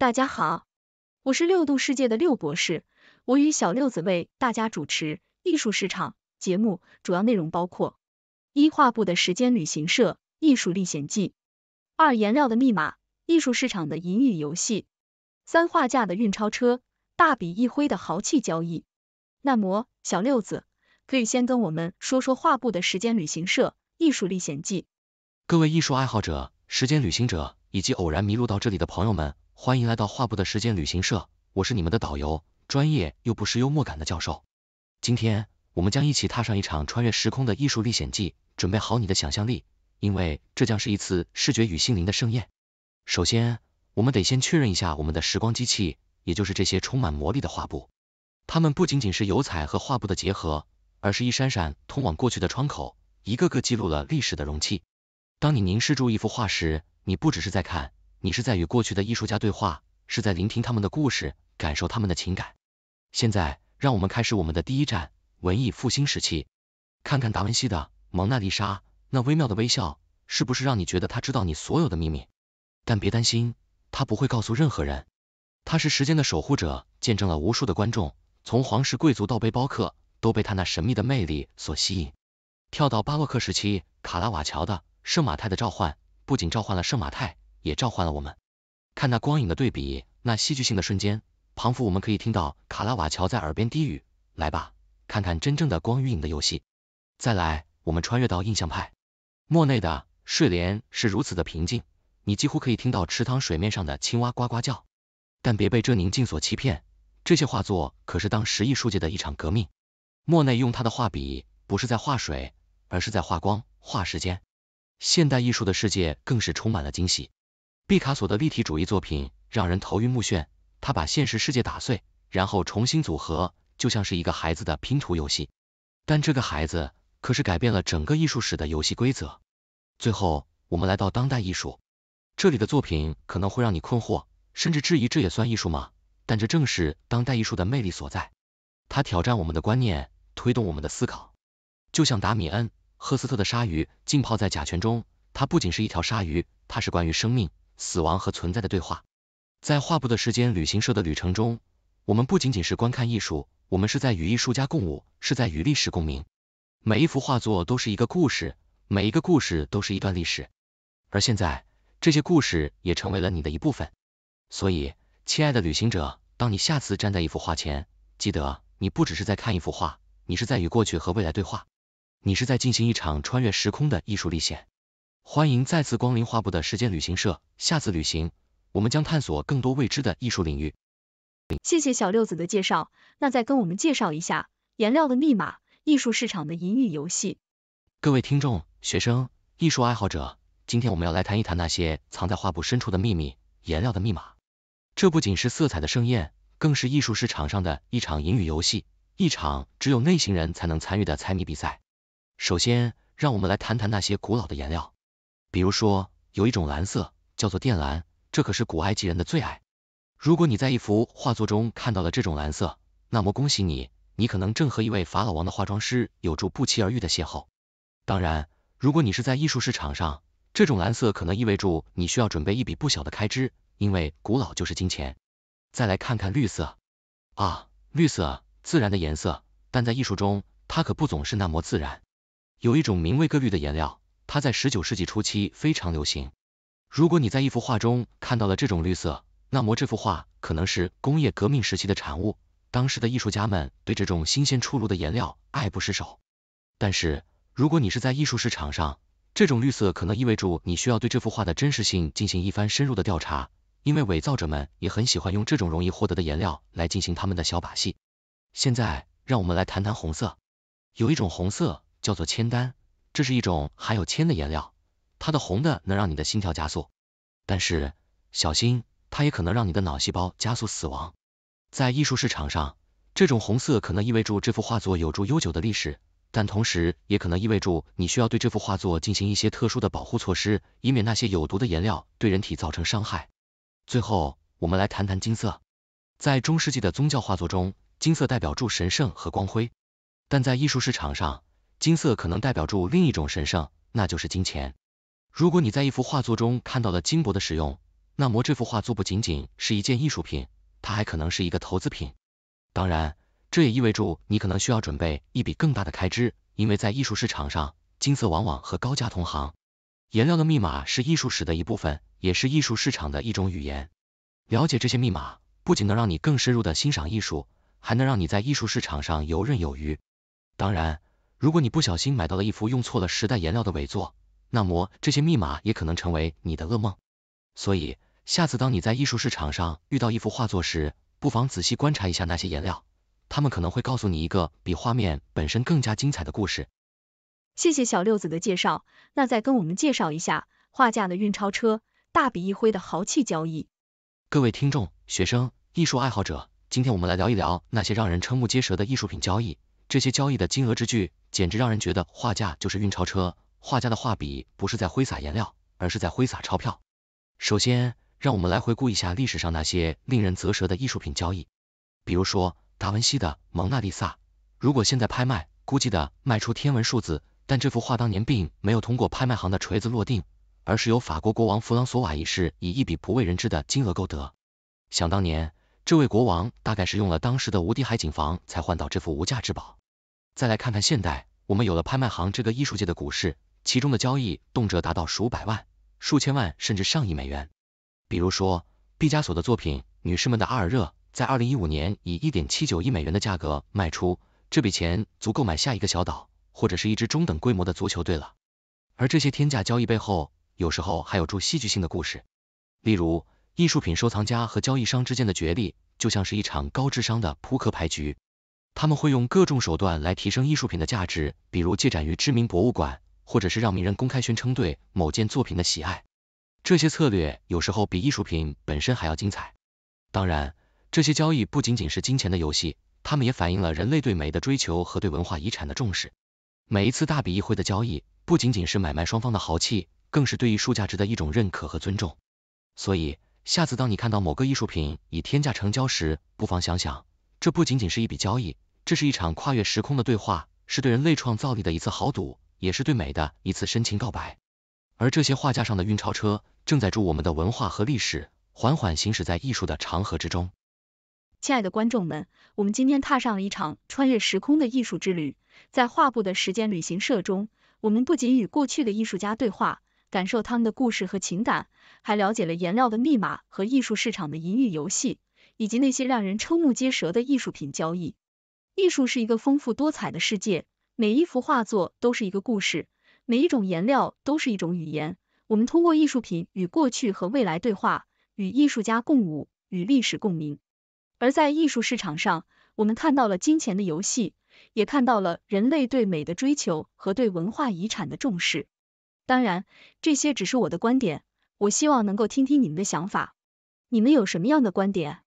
大家好，我是六度世界的六博士，我与小六子为大家主持艺术市场节目，主要内容包括：一、画布的时间旅行社艺术历险记；二、颜料的密码，艺术市场的隐语游戏；三、画架的运钞车，大笔一挥的豪气交易。那么，小六子可以先跟我们说说画布的时间旅行社艺术历险记。各位艺术爱好者、时间旅行者以及偶然迷路到这里的朋友们。欢迎来到画布的时间旅行社，我是你们的导游，专业又不失幽默感的教授。今天我们将一起踏上一场穿越时空的艺术历险记，准备好你的想象力，因为这将是一次视觉与心灵的盛宴。首先，我们得先确认一下我们的时光机器，也就是这些充满魔力的画布。它们不仅仅是油彩和画布的结合，而是一扇扇通往过去的窗口，一个个记录了历史的容器。当你凝视住一幅画时，你不只是在看。你是在与过去的艺术家对话，是在聆听他们的故事，感受他们的情感。现在，让我们开始我们的第一站——文艺复兴时期，看看达文西的《蒙娜丽莎》，那微妙的微笑是不是让你觉得他知道你所有的秘密？但别担心，他不会告诉任何人。他是时间的守护者，见证了无数的观众，从皇室贵族到背包客，都被他那神秘的魅力所吸引。跳到巴洛克时期，卡拉瓦乔的《圣马太的召唤》，不仅召唤了圣马太。也召唤了我们，看那光影的对比，那戏剧性的瞬间。仿佛我们可以听到卡拉瓦乔在耳边低语：“来吧，看看真正的光与影的游戏。”再来，我们穿越到印象派，莫内的《睡莲》是如此的平静，你几乎可以听到池塘水面上的青蛙呱呱叫。但别被这宁静所欺骗，这些画作可是当时艺术界的一场革命。莫内用他的画笔不是在画水，而是在画光、画时间。现代艺术的世界更是充满了惊喜。毕卡索的立体主义作品让人头晕目眩，他把现实世界打碎，然后重新组合，就像是一个孩子的拼图游戏。但这个孩子可是改变了整个艺术史的游戏规则。最后，我们来到当代艺术，这里的作品可能会让你困惑，甚至质疑这也算艺术吗？但这正是当代艺术的魅力所在，它挑战我们的观念，推动我们的思考。就像达米恩·赫斯特的鲨鱼浸泡在甲醛中，它不仅是一条鲨鱼，它是关于生命。死亡和存在的对话，在画布的时间旅行社的旅程中，我们不仅仅是观看艺术，我们是在与艺术家共舞，是在与历史共鸣。每一幅画作都是一个故事，每一个故事都是一段历史。而现在，这些故事也成为了你的一部分。所以，亲爱的旅行者，当你下次站在一幅画前，记得你不只是在看一幅画，你是在与过去和未来对话，你是在进行一场穿越时空的艺术历险。欢迎再次光临画布的时间旅行社，下次旅行我们将探索更多未知的艺术领域。谢谢小六子的介绍，那再跟我们介绍一下颜料的密码，艺术市场的隐语游戏。各位听众、学生、艺术爱好者，今天我们要来谈一谈那些藏在画布深处的秘密，颜料的密码。这不仅是色彩的盛宴，更是艺术市场上的一场隐语游戏，一场只有内行人才能参与的猜谜比赛。首先，让我们来谈谈那些古老的颜料。比如说，有一种蓝色叫做靛蓝，这可是古埃及人的最爱。如果你在一幅画作中看到了这种蓝色，那么恭喜你，你可能正和一位法老王的化妆师有着不期而遇的邂逅。当然，如果你是在艺术市场上，这种蓝色可能意味住你需要准备一笔不小的开支，因为古老就是金钱。再来看看绿色，啊，绿色，自然的颜色，但在艺术中，它可不总是那么自然。有一种名为“哥绿”的颜料。它在十九世纪初期非常流行。如果你在一幅画中看到了这种绿色，那么这幅画可能是工业革命时期的产物。当时的艺术家们对这种新鲜出炉的颜料爱不释手。但是，如果你是在艺术市场上，这种绿色可能意味着你需要对这幅画的真实性进行一番深入的调查，因为伪造者们也很喜欢用这种容易获得的颜料来进行他们的小把戏。现在，让我们来谈谈红色。有一种红色叫做铅丹。这是一种含有铅的颜料，它的红的能让你的心跳加速，但是小心，它也可能让你的脑细胞加速死亡。在艺术市场上，这种红色可能意味住这幅画作有着悠久的历史，但同时也可能意味着你需要对这幅画作进行一些特殊的保护措施，以免那些有毒的颜料对人体造成伤害。最后，我们来谈谈金色，在中世纪的宗教画作中，金色代表住神圣和光辉，但在艺术市场上。金色可能代表住另一种神圣，那就是金钱。如果你在一幅画作中看到了金箔的使用，那么这幅画作不仅仅是一件艺术品，它还可能是一个投资品。当然，这也意味着你可能需要准备一笔更大的开支，因为在艺术市场上，金色往往和高价同行。颜料的密码是艺术史的一部分，也是艺术市场的一种语言。了解这些密码，不仅能让你更深入的欣赏艺术，还能让你在艺术市场上游刃有余。当然。如果你不小心买到了一幅用错了时代颜料的伪作，那么这些密码也可能成为你的噩梦。所以，下次当你在艺术市场上遇到一幅画作时，不妨仔细观察一下那些颜料，他们可能会告诉你一个比画面本身更加精彩的故事。谢谢小六子的介绍，那再跟我们介绍一下画架的运钞车，大笔一挥的豪气交易。各位听众、学生、艺术爱好者，今天我们来聊一聊那些让人瞠目结舌的艺术品交易。这些交易的金额之巨，简直让人觉得画价就是运钞车，画家的画笔不是在挥洒颜料，而是在挥洒钞票。首先，让我们来回顾一下历史上那些令人啧舌的艺术品交易，比如说达文西的蒙娜丽莎，如果现在拍卖，估计的卖出天文数字，但这幅画当年并没有通过拍卖行的锤子落定，而是由法国国王弗朗索瓦一世以一笔不为人知的金额购得。想当年，这位国王大概是用了当时的无敌海景房才换到这幅无价之宝。再来看看现代，我们有了拍卖行这个艺术界的股市，其中的交易动辄达到数百万、数千万甚至上亿美元。比如说，毕加索的作品《女士们的阿尔热》在2015年以1.79亿美元的价格卖出，这笔钱足够买下一个小岛或者是一支中等规模的足球队了。而这些天价交易背后，有时候还有注戏剧性的故事。例如，艺术品收藏家和交易商之间的角力，就像是一场高智商的扑克牌局。他们会用各种手段来提升艺术品的价值，比如借展于知名博物馆，或者是让名人公开宣称对某件作品的喜爱。这些策略有时候比艺术品本身还要精彩。当然，这些交易不仅仅是金钱的游戏，他们也反映了人类对美的追求和对文化遗产的重视。每一次大笔一挥的交易，不仅仅是买卖双方的豪气，更是对艺术价值的一种认可和尊重。所以，下次当你看到某个艺术品以天价成交时，不妨想想，这不仅仅是一笔交易。这是一场跨越时空的对话，是对人类创造力的一次豪赌，也是对美的一次深情告白。而这些画架上的运钞车，正在助我们的文化和历史缓缓行驶在艺术的长河之中。亲爱的观众们，我们今天踏上了一场穿越时空的艺术之旅，在画布的时间旅行社中，我们不仅与过去的艺术家对话，感受他们的故事和情感，还了解了颜料的密码和艺术市场的淫欲游戏，以及那些让人瞠目结舌的艺术品交易。艺术是一个丰富多彩的世界，每一幅画作都是一个故事，每一种颜料都是一种语言。我们通过艺术品与过去和未来对话，与艺术家共舞，与历史共鸣。而在艺术市场上，我们看到了金钱的游戏，也看到了人类对美的追求和对文化遗产的重视。当然，这些只是我的观点，我希望能够听听你们的想法。你们有什么样的观点？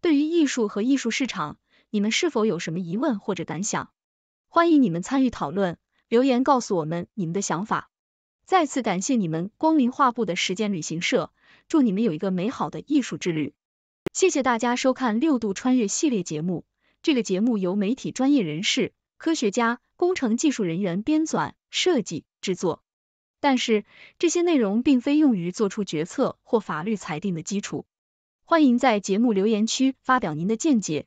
对于艺术和艺术市场？你们是否有什么疑问或者感想？欢迎你们参与讨论，留言告诉我们你们的想法。再次感谢你们光临画布的时间旅行社，祝你们有一个美好的艺术之旅。谢谢大家收看六度穿越系列节目。这个节目由媒体专业人士、科学家、工程技术人员编纂、设计、制作，但是这些内容并非用于做出决策或法律裁定的基础。欢迎在节目留言区发表您的见解。